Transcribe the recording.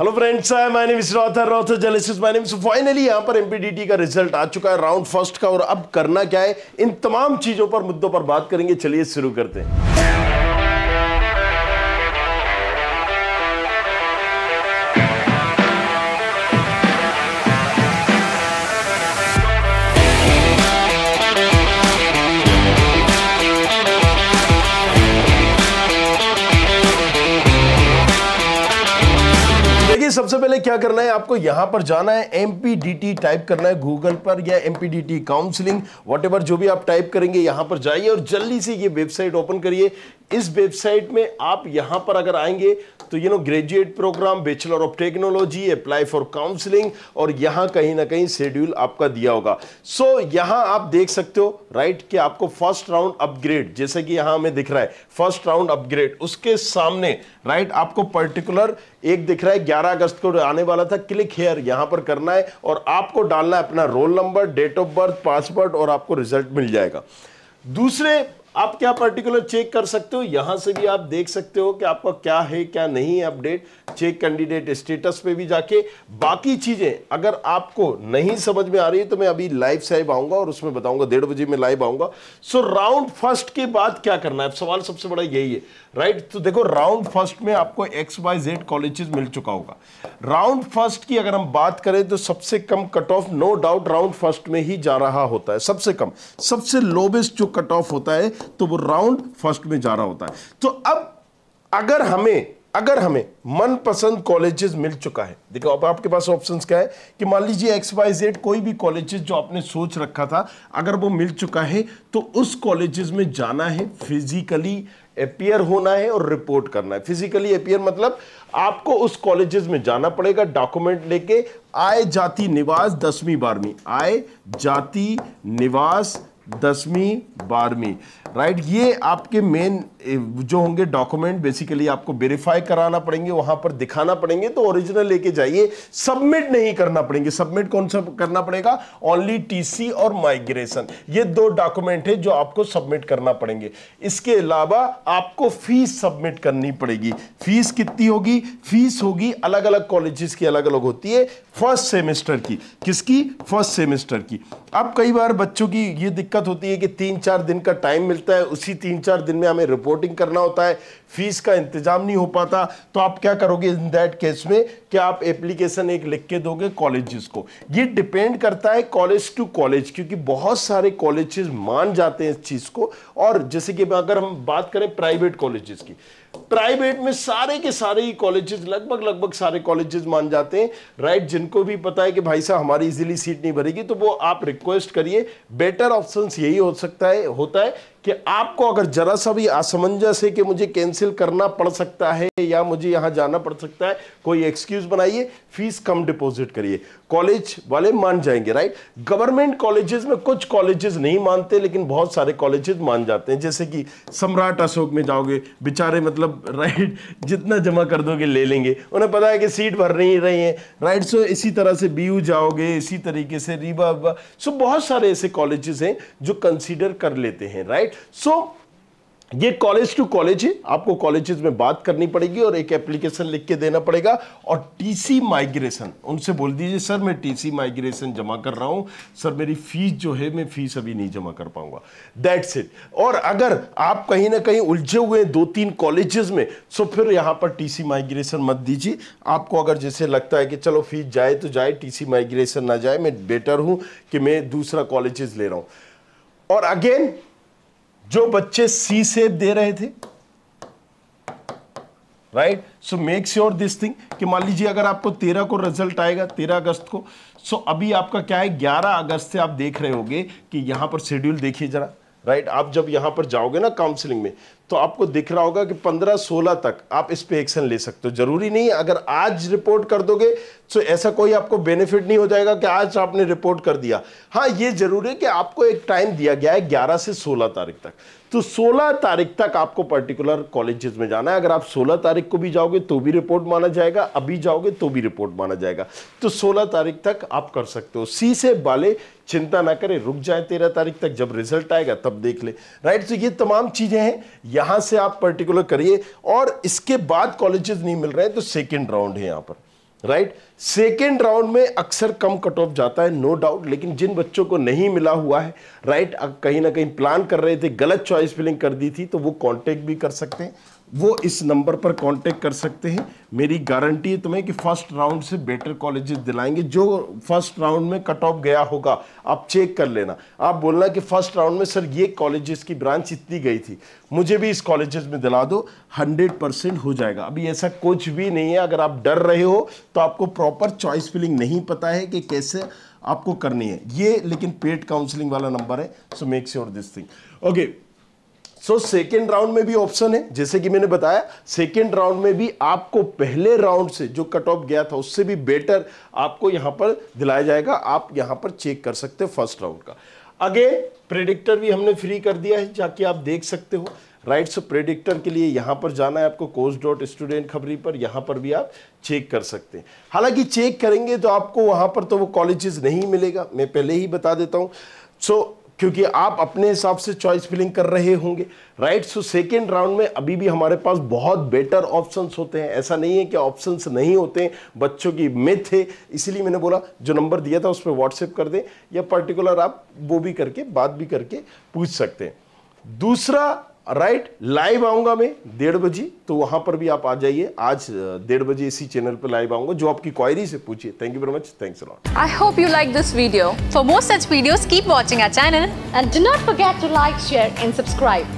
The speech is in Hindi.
Hello friends I my name is रॉथर रॉथर माय नेम सो फाइनली यहां पर एमपीडीटी का रिजल्ट आ चुका है राउंड फर्स्ट का और अब करना क्या है इन तमाम चीज़ों पर मुद्दों पर बात करेंगे चलिए शुरू करते हैं सबसे पहले क्या करना है आपको यहां पर जाना है एम टाइप करना है गूगल पर या एम काउंसलिंग वट जो भी आप टाइप करेंगे यहां पर जाइए और जल्दी से ये वेबसाइट ओपन करिए इस वेबसाइट में आप यहां पर अगर आएंगे तो you know graduate programme bachelor of technology apply for counselling और यहां कहीं ना कहीं शेड्यूल आपका दिया होगा सो so, यहां आप देख सकते हो राइट right, कि आपको फर्स्ट राउंड अपग्रेड जैसे कि यहां हमें दिख रहा है फर्स्ट राउंड अपग्रेड उसके सामने राइट right, आपको पर्टिकुलर एक दिख रहा है ग्यारह अगस्त को आने वाला था क्लिक हेयर यहां पर करना है और आपको डालना है अपना roll number date of birth password और आपको रिजल्ट मिल जाएगा दूसरे आप क्या पर्टिकुलर चेक कर सकते हो यहां से भी आप देख सकते हो कि आपका क्या है क्या नहीं है अपडेट चेक कैंडिडेट स्टेटस पे भी जाके बाकी चीज़ें अगर आपको नहीं समझ में आ रही है तो मैं अभी लाइव साइब आऊंगा और उसमें बताऊंगा डेढ़ बजे में लाइव आऊंगा सो राउंड फर्स्ट के बाद क्या करना है सवाल सबसे बड़ा यही है राइट तो देखो राउंड फर्स्ट में आपको एक्स वाई जेड कॉलेजेस मिल चुका होगा राउंड फर्स्ट की अगर हम बात करें तो सबसे कम cut off no doubt round first में ही जा रहा होता है सबसे कम सबसे लोवेस्ट जो कट ऑफ होता है तो वो राउंड फर्स्ट में जा रहा होता है तो अब अगर हमें अगर हमें मनपसंद कॉलेजेस मिल चुका है देखो अब आपके पास ऑप्शंस क्या है कि मान लीजिए एक्स वाई जेड कोई भी कॉलेजेस जो आपने सोच रखा था अगर वो मिल चुका है तो उस कॉलेजेस में जाना है फिजिकली अपियर होना है और रिपोर्ट करना है फिजिकली अपियर मतलब आपको उस कॉलेजेस में जाना पड़ेगा डॉक्यूमेंट लेके आय जाति निवास दसवीं बारहवीं आय जाति निवास दसवीं बारहवीं राइट ये आपके मेन जो होंगे डॉक्यूमेंट बेसिकली आपको वेरीफाई कराना पड़ेंगे वहां पर दिखाना पड़ेंगे तो ओरिजिनल लेके जाइए सबमिट नहीं करना पड़ेंगे सबमिट कौन सा करना पड़ेगा ओनली टीसी और माइग्रेशन ये दो डॉक्यूमेंट है जो आपको सबमिट करना पड़ेंगे इसके अलावा आपको फीस सबमिट करनी पड़ेगी फीस कितनी होगी फीस होगी अलग अलग कॉलेजेस की अलग अलग होती है फर्स्ट सेमेस्टर की किसकी फर्स्ट सेमेस्टर की अब कई बार बच्चों की ये दिक्कत दिक्कत होती है कि तीन चार दिन का टाइम मिलता है उसी तीन चार दिन में हमें रिपोर्टिंग करना होता है फीस का इंतजाम नहीं हो पाता तो आप क्या करोगे इन दैट केस में कि आप एप्लीकेशन एक लिख के दोगे कॉलेजेस को ये डिपेंड करता है कॉलेज टू कॉलेज क्योंकि बहुत सारे कॉलेजेस मान जाते हैं इस चीज़ को और जैसे कि अगर हम बात करें प्राइवेट कॉलेजेस की प्राइवेट में सारे के सारे ही कॉलेजेस लगभग लगभग सारे कॉलेजेस मान जाते हैं राइट जिनको भी पता है कि भाई साहब हमारी इजीली सीट नहीं भरेगी तो वो आप रिक्वेस्ट करिए बेटर ऑप्शंस यही हो सकता है होता है कि आपको अगर जरा सा भी असमंजस है कि मुझे कैंसिल करना पड़ सकता है या मुझे यहां जाना पड़ सकता है कोई एक्सक्यूज बनाइए फीस कम डिपॉजिट करिए कॉलेज वाले मान जाएंगे राइट गवर्नमेंट कॉलेजेस में कुछ कॉलेजेस नहीं मानते लेकिन बहुत सारे कॉलेजेस मान जाते हैं जैसे कि सम्राट अशोक में जाओगे बेचारे मतलब राइट जितना जमा कर दोगे ले लेंगे उन्हें पता है कि सीट भर नहीं रही है राइट सो इसी तरह से बी जाओगे इसी तरीके से रीवा सो बहुत सारे ऐसे कॉलेजेस हैं जो कंसिडर कर लेते हैं राइट सो ये कॉलेज टू कॉलेज है आपको कॉलेजेस में बात करनी पड़ेगी और एक एप्लीकेशन लिख के देना पड़ेगा और टीसी माइग्रेशन उनसे बोल दीजिए सर मैं टीसी माइग्रेशन जमा कर रहा हूँ सर मेरी फीस जो है मैं फीस अभी नहीं जमा कर पाऊंगा दैट्स इट और अगर आप कहीं ना कहीं उलझे हुए हैं दो तीन कॉलेजेस में सो फिर यहाँ पर टी माइग्रेशन मत दीजिए आपको अगर जैसे लगता है कि चलो फीस जाए तो जाए टी माइग्रेशन ना जाए मैं बेटर हूँ कि मैं दूसरा कॉलेजेस ले रहा हूँ और अगेन जो बच्चे सी सेप दे रहे थे right so make sure this thing कि मान लीजिए अगर आपको तेरह को रिजल्ट आएगा तेरह अगस्त को सो so अभी आपका क्या है ग्यारह अगस्त से आप देख रहे होंगे कि यहां पर शेड्यूल देखिए जरा राइट right? आप जब यहां पर जाओगे ना काउंसिलिंग में तो आपको दिख रहा होगा कि 15-16 तक आप इस पे एक्शन ले सकते हो जरूरी नहीं अगर आज रिपोर्ट कर दोगे तो ऐसा कोई आपको बेनिफिट नहीं हो जाएगा कि आज आपने रिपोर्ट कर दिया हाँ ये जरूरी है कि आपको एक टाइम दिया गया है 11 से 16 तारीख तक तो 16 तारीख तक आपको पर्टिकुलर कॉलेजेस में जाना है अगर आप 16 तारीख को भी जाओगे तो भी रिपोर्ट माना जाएगा अभी जाओगे तो भी रिपोर्ट माना जाएगा तो 16 तारीख तक आप कर सकते हो सी से बाले चिंता ना करें रुक जाए तेरह तारीख तक जब रिजल्ट आएगा तब देख ले राइट तो ये तमाम चीज़ें हैं यहां से आप पर्टिकुलर करिए और इसके बाद कॉलेजेस नहीं मिल रहे हैं तो सेकेंड राउंड है यहां पर राइट सेकेंड राउंड में अक्सर कम कट ऑफ जाता है नो no डाउट लेकिन जिन बच्चों को नहीं मिला हुआ है राइट right, कहीं ना कहीं प्लान कर रहे थे गलत चॉइस फिलिंग कर दी थी तो वो कांटेक्ट भी कर सकते हैं वो इस नंबर पर कांटेक्ट कर सकते हैं मेरी गारंटी है तुम्हें कि फर्स्ट राउंड से बेटर कॉलेजेस दिलाएंगे जो फर्स्ट राउंड में कट ऑफ गया होगा आप चेक कर लेना आप बोलना कि फर्स्ट राउंड में सर ये कॉलेजेस की ब्रांच इतनी गई थी मुझे भी इस कॉलेजेस में दिला दो हंड्रेड परसेंट हो जाएगा अभी ऐसा कुछ भी नहीं है अगर आप डर रहे हो तो आपको प्रॉपर चॉइस फिलिंग नहीं पता है कि कैसे आपको करनी है ये लेकिन पेड काउंसिलिंग वाला नंबर है so make sure this thing okay so second round में भी ऑप्शन है जैसे कि मैंने बताया सेकेंड राउंड में भी आपको पहले राउंड से जो कट ऑफ गया था उससे भी बेटर आपको यहां पर दिलाया जाएगा आप यहां पर चेक कर सकते हैं फर्स्ट राउंड का अगे प्रेडिक्टर भी हमने फ्री कर दिया है जाके आप देख सकते हो राइट सो प्रेडिक्टर के लिए यहाँ पर जाना है आपको कोर्स डॉट स्टूडेंट खबरी पर यहाँ पर भी आप चेक कर सकते हैं हालांकि चेक करेंगे तो आपको वहाँ पर तो वो कॉलेजेस नहीं मिलेगा मैं पहले ही बता देता हूँ सो so, क्योंकि आप अपने हिसाब से चॉइस फिलिंग कर रहे होंगे राइट सो सेकेंड राउंड में अभी भी हमारे पास बहुत बेटर ऑप्शंस होते हैं ऐसा नहीं है कि ऑप्शंस नहीं होते हैं बच्चों की मिथ है इसीलिए मैंने बोला जो नंबर दिया था उस पर व्हाट्सएप कर दें या पर्टिकुलर आप वो भी करके बात भी करके पूछ सकते हैं दूसरा राइट लाइव आऊंगा मैं डेढ़ बजे तो वहां पर भी आप आ जाइए आज डेढ़ बजे इसी चैनल पर लाइव आऊंगा जो आपकी क्वायरी से पूछिए thank you very much thanks lot I hope you like this video for more such videos keep watching our channel and do not forget to like share and subscribe